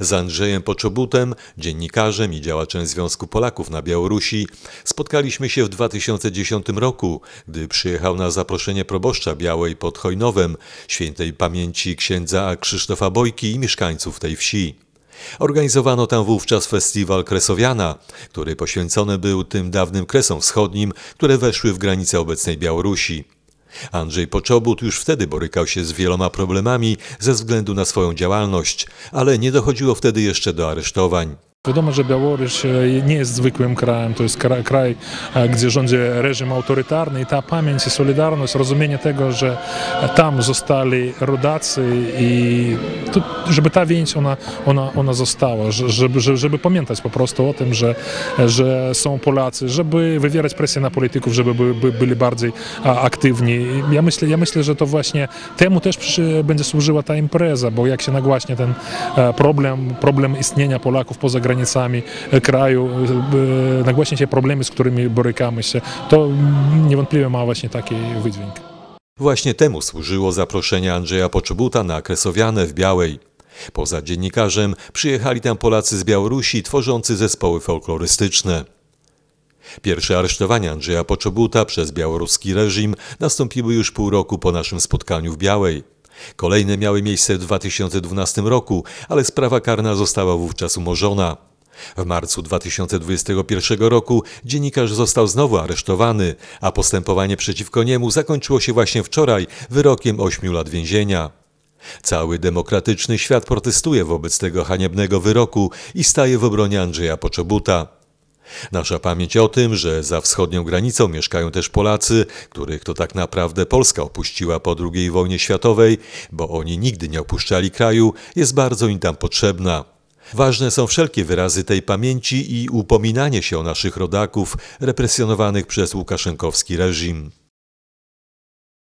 Z Andrzejem Poczobutem, dziennikarzem i działaczem Związku Polaków na Białorusi, spotkaliśmy się w 2010 roku, gdy przyjechał na zaproszenie proboszcza Białej pod Chojnowem, świętej pamięci księdza Krzysztofa Bojki i mieszkańców tej wsi. Organizowano tam wówczas festiwal Kresowiana, który poświęcony był tym dawnym Kresom Wschodnim, które weszły w granice obecnej Białorusi. Andrzej Poczobut już wtedy borykał się z wieloma problemami ze względu na swoją działalność, ale nie dochodziło wtedy jeszcze do aresztowań. Wiadomo, że Białoruś e, nie jest zwykłym krajem, to jest kraj, e, gdzie rządzi reżim autorytarny i ta pamięć i solidarność, rozumienie tego, że tam zostali rodacy i to, żeby ta więź ona, ona, ona została, żeby, żeby pamiętać po prostu o tym, że, że są Polacy, żeby wywierać presję na polityków, żeby by, by byli bardziej aktywni. Ja myślę, ja myślę, że to właśnie temu też przy, będzie służyła ta impreza, bo jak się nagłaśnie ten e, problem, problem istnienia Polaków poza granicą, granicami e, kraju, e, e, nagłaśnić się problemy, z którymi borykamy się, to niewątpliwie ma właśnie taki wydźwięk. Właśnie temu służyło zaproszenie Andrzeja Poczobuta na Kresowianę w Białej. Poza dziennikarzem przyjechali tam Polacy z Białorusi tworzący zespoły folklorystyczne. Pierwsze aresztowania Andrzeja Poczobuta przez białoruski reżim nastąpiły już pół roku po naszym spotkaniu w Białej. Kolejne miały miejsce w 2012 roku, ale sprawa karna została wówczas umorzona. W marcu 2021 roku dziennikarz został znowu aresztowany, a postępowanie przeciwko niemu zakończyło się właśnie wczoraj wyrokiem 8 lat więzienia. Cały demokratyczny świat protestuje wobec tego haniebnego wyroku i staje w obronie Andrzeja Poczobuta. Nasza pamięć o tym, że za wschodnią granicą mieszkają też Polacy, których to tak naprawdę Polska opuściła po II wojnie światowej, bo oni nigdy nie opuszczali kraju, jest bardzo im tam potrzebna. Ważne są wszelkie wyrazy tej pamięci i upominanie się o naszych rodaków represjonowanych przez łukaszenkowski reżim.